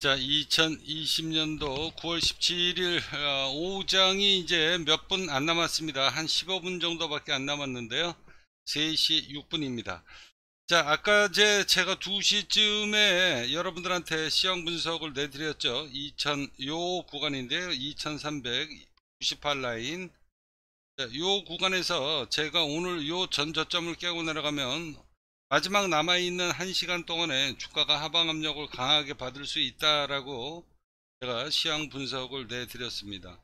자 2020년도 9월 17일 어, 오 5장이 이제 몇 분 안 남았습니다 한 15분 정도밖에 안 남았는데요 3시 6분입니다 자 아까 제 제가 2시쯤에 여러분들한테 시험 분석을 내드렸죠 2000요 구간인데요 2398 라인 자, 요 구간에서 제가 오늘 요 전저점을 깨고 내려가면 마지막 남아있는 1시간 동안에 주가가 하방 압력을 강하게 받을 수 있다라고 제가 시향 분석을 내드렸습니다.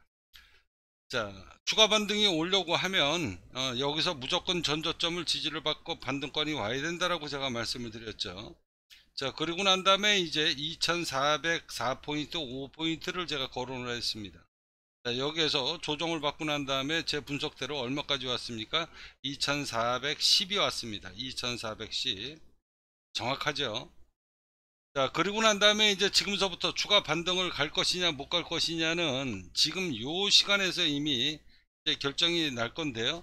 자, 추가 반등이 오려고 하면 어, 여기서 무조건 전조점을 지지를 받고 반등권이 와야 된다라고 제가 말씀을 드렸죠. 자, 그리고 난 다음에 이제 2404포인트 5포인트를 제가 거론을 했습니다. 여기에서 조정을 받고 난 다음에 제 분석대로 얼마까지 왔습니까? 2410이 왔습니다. 2410 정확하죠? 자 그리고 난 다음에 이제 지금서부터 추가 반등을 갈 것이냐 못 갈 것이냐는 지금 요 시간에서 이미 결정이 날 건데요.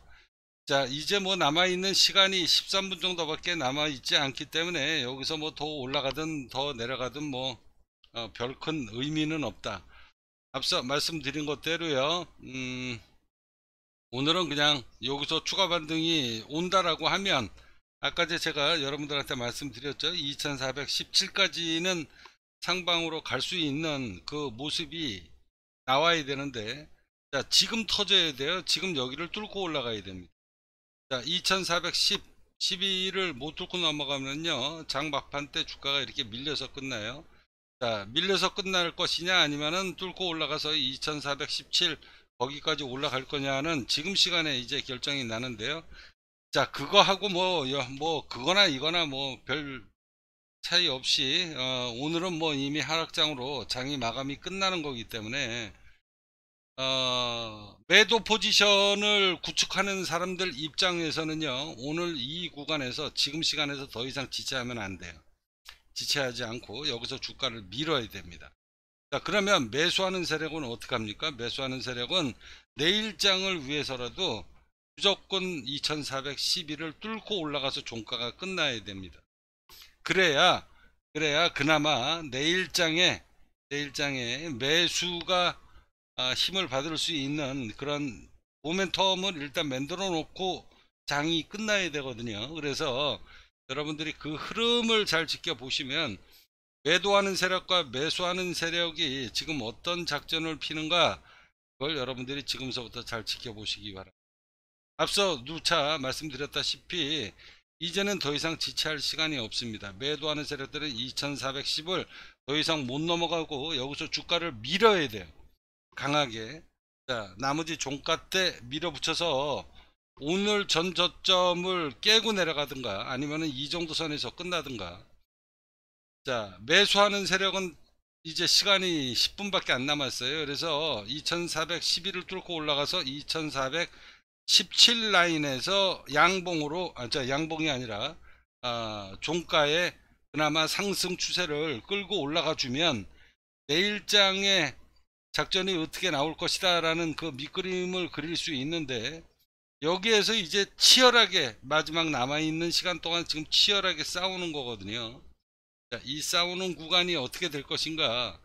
자 이제 뭐 남아있는 시간이 13분 정도밖에 남아있지 않기 때문에 여기서 뭐 더 올라가든 더 내려가든 뭐 어, 별큰 의미는 없다. 앞서 말씀드린 것대로요 음, 오늘은 그냥 여기서 추가 반등이 온다라고 하면 아까 제가 여러분들한테 말씀드렸죠 2417까지는 상방으로 갈 수 있는 그 모습이 나와야 되는데 자 지금 터져야 돼요 지금 여기를 뚫고 올라가야 됩니다 자2410 12를 못 뚫고 넘어가면요 장막판 때 주가가 이렇게 밀려서 끝나요 자, 밀려서 끝날 것이냐 아니면은 뚫고 올라가서 2417 거기까지 올라갈 거냐는 지금 시간에 이제 결정이 나는데요. 자, 그거 하고 뭐, 뭐, 그거나 이거나 뭐 별 차이 없이, 어, 오늘은 뭐 이미 하락장으로 장이 마감이 끝나는 거기 때문에, 어, 매도 포지션을 구축하는 사람들 입장에서는요, 오늘 이 구간에서 지금 시간에서 더 이상 지체하면 안 돼요. 지체하지 않고 여기서 주가를 밀어야 됩니다. 자 그러면 매수하는 세력은 어떻게 합니까? 매수하는 세력은 내일장을 위해서라도 무조건 2411을 뚫고 올라가서 종가가 끝나야 됩니다. 그래야 그래야 그나마 내일장에 내일장에 매수가 아, 힘을 받을 수 있는 그런 모멘텀을 일단 만들어 놓고 장이 끝나야 되거든요. 그래서 여러분들이 그 흐름을 잘 지켜보시면 매도하는 세력과 매수하는 세력이 지금 어떤 작전을 피는가 그걸 여러분들이 지금서부터 잘 지켜보시기 바랍니다. 앞서 누차 말씀드렸다시피 이제는 더 이상 지체할 시간이 없습니다. 매도하는 세력들은 2410을 더 이상 못 넘어가고 여기서 주가를 밀어야 돼요. 강하게. 자, 나머지 종가 때 밀어붙여서 오늘 전 저점을 깨고 내려가든가 아니면이 정도 선에서 끝나든가 자 매수하는 세력은 이제 시간이 10분밖에 안 남았어요 그래서 2411을 뚫고 올라가서 2417 라인에서 양봉으로 아자 양봉이 아니라 아, 종가에 그나마 상승 추세를 끌고 올라가 주면 내일장에 작전이 어떻게 나올 것이다 라는 그 밑그림을 그릴 수 있는데 여기에서 이제 치열하게 마지막 남아있는 시간 동안 지금 치열하게 싸우는 거거든요. 자, 이 싸우는 구간이 어떻게 될 것인가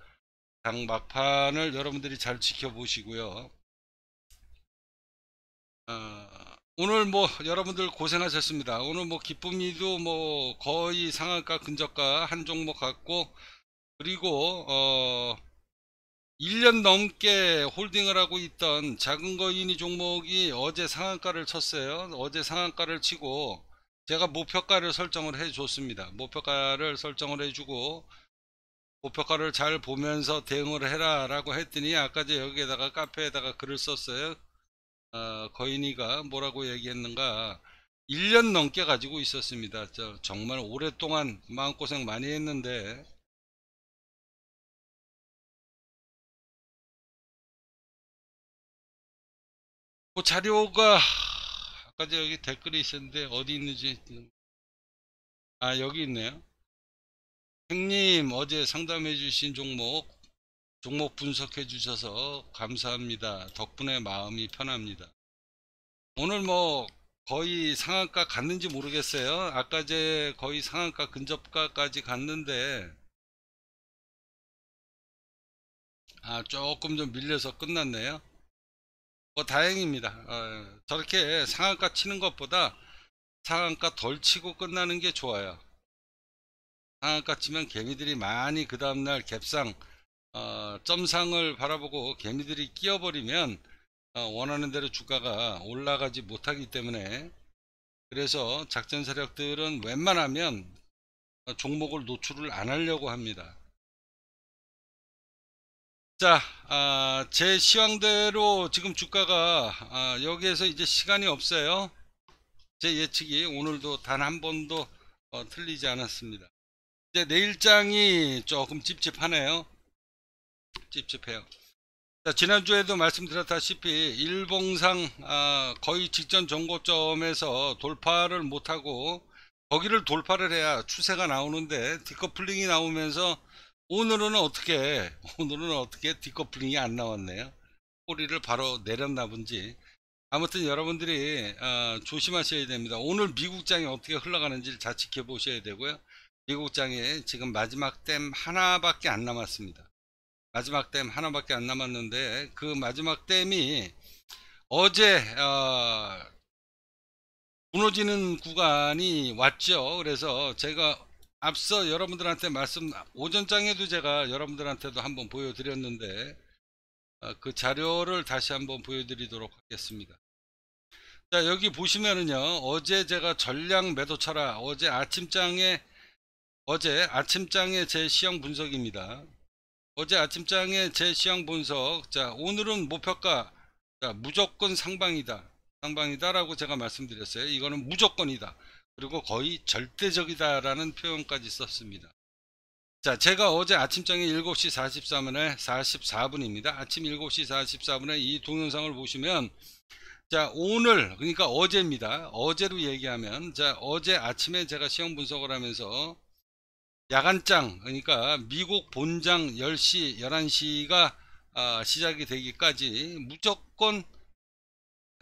당 막판을 여러분들이 잘 지켜보시고요. 어, 오늘 뭐 여러분들 고생하셨습니다. 오늘 뭐 기쁨이도 뭐 거의 상한가 근저가 한 종목 같고 그리고 어 1년 넘게 홀딩을 하고 있던 작은 거인이 종목이 어제 상한가를 쳤어요. 어제 상한가를 치고 제가 목표가를 설정을 해 줬습니다. 목표가를 설정을 해주고 목표가를 잘 보면서 대응을 해라 라고 했더니 아까 제 여기에다가 카페에다가 글을 썼어요. 어, 거인이가 뭐라고 얘기했는가 1년 넘게 가지고 있었습니다. 정말 오랫동안 마음고생 많이 했는데 그 자료가 아까 저 여기 댓글이 있었는데 어디 있는지 아 여기 있네요 형님 어제 상담해 주신 종목 종목 분석해 주셔서 감사합니다 덕분에 마음이 편합니다 오늘 뭐 거의 상한가 갔는지 모르겠어요 아까 제 거의 상한가 근접가까지 갔는데 아 조금 좀 밀려서 끝났네요 뭐 다행입니다. 어, 저렇게 상한가 치는 것보다 상한가 덜 치고 끝나는 게 좋아요. 상한가 치면 개미들이 많이 그 다음날 갭상 어, 점상을 바라보고 개미들이 끼어버리면 어, 원하는 대로 주가가 올라가지 못하기 때문에 그래서 작전 세력들은 웬만하면 어, 종목을 노출을 안 하려고 합니다. 자, 아, 제 시황대로 지금 주가가 아, 여기에서 이제 시간이 없어요. 제 예측이 오늘도 단 한 번도 어, 틀리지 않았습니다. 이제 내일장이 조금 찝찝하네요. 찝찝해요. 자, 지난주에도 말씀드렸다시피 일봉상 아, 거의 직전 정고점에서 돌파를 못하고 거기를 돌파를 해야 추세가 나오는데 디커플링이 나오면서 오늘은 어떻게 오늘은 어떻게 디커플링이 안 나왔네요 꼬리를 바로 내렸나 본지 아무튼 여러분들이 어, 조심하셔야 됩니다 오늘 미국장이 어떻게 흘러가는지를 자칫해 보셔야 되고요 미국장에 지금 마지막 댐 하나밖에 안 남았습니다 마지막 댐 하나밖에 안 남았는데 그 마지막 댐이 어제 어, 무너지는 구간이 왔죠 그래서 제가 앞서 여러분들한테 말씀 오전장에도 제가 여러분들한테도 한번 보여드렸는데 아, 그 자료를 다시 한번 보여드리도록 하겠습니다. 자 여기 보시면은요 어제 제가 전량 매도차라 어제 아침장에 어제 아침장에 제 시향 분석입니다. 어제 아침장에 제 시향 분석 자 오늘은 목표가 자 무조건 상방이다 상방이다 라고 제가 말씀드렸어요 이거는 무조건이다 그리고 거의 절대적이다라는 표현까지 썼습니다. 자, 제가 어제 아침장에 7시 4 4분에 44분입니다. 아침 7시 44분에 이 동영상을 보시면 자, 오늘 그러니까 어제입니다. 어제로 얘기하면 자, 어제 아침에 제가 시험 분석을 하면서 야간장 그러니까 미국 본장 10시 11시가 아, 시작이 되기까지 무조건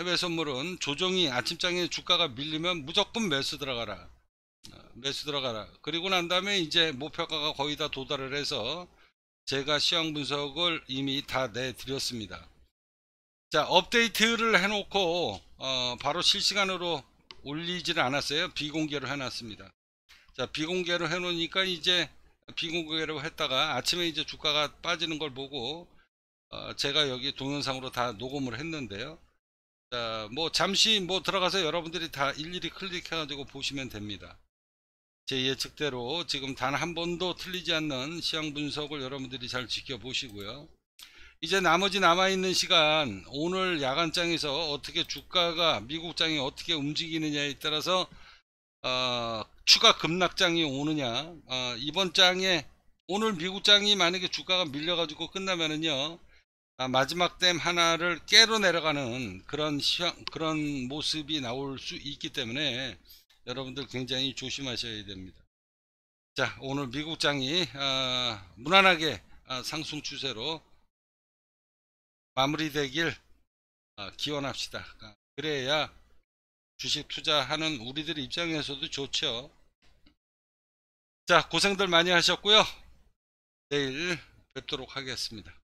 해외 선물은 조정이 아침장에 주가가 밀리면 무조건 매수 들어가라. 어, 매수 들어가라. 그리고 난 다음에 이제 목표가가 거의 다 도달을 해서 제가 시황 분석을 이미 다 내드렸습니다. 자, 업데이트를 해놓고 어, 바로 실시간으로 올리지는 않았어요. 비공개로 해놨습니다. 자, 비공개로 해놓으니까 이제 비공개로 했다가 아침에 이제 주가가 빠지는 걸 보고 어, 제가 여기 동영상으로 다 녹음을 했는데요. 자, 뭐 잠시 뭐 들어가서 여러분들이 다 일일이 클릭해 가지고 보시면 됩니다 제 예측대로 지금 단 한 번도 틀리지 않는 시황 분석을 여러분들이 잘 지켜보시고요 이제 나머지 남아있는 시간 오늘 야간장에서 어떻게 주가가 미국장이 어떻게 움직이느냐에 따라서 어, 추가 급락장이 오느냐 어, 이번 장에 오늘 미국장이 만약에 주가가 밀려 가지고 끝나면은요 아, 마지막 댐 하나를 깨로 내려가는 그런 시험, 그런 모습이 나올 수 있기 때문에 여러분들 굉장히 조심하셔야 됩니다. 자, 오늘 미국장이 아, 무난하게 아, 상승 추세로 마무리되길 아, 기원합시다. 그래야 주식 투자하는 우리들 입장에서도 좋죠. 자, 고생들 많이 하셨고요. 내일 뵙도록 하겠습니다.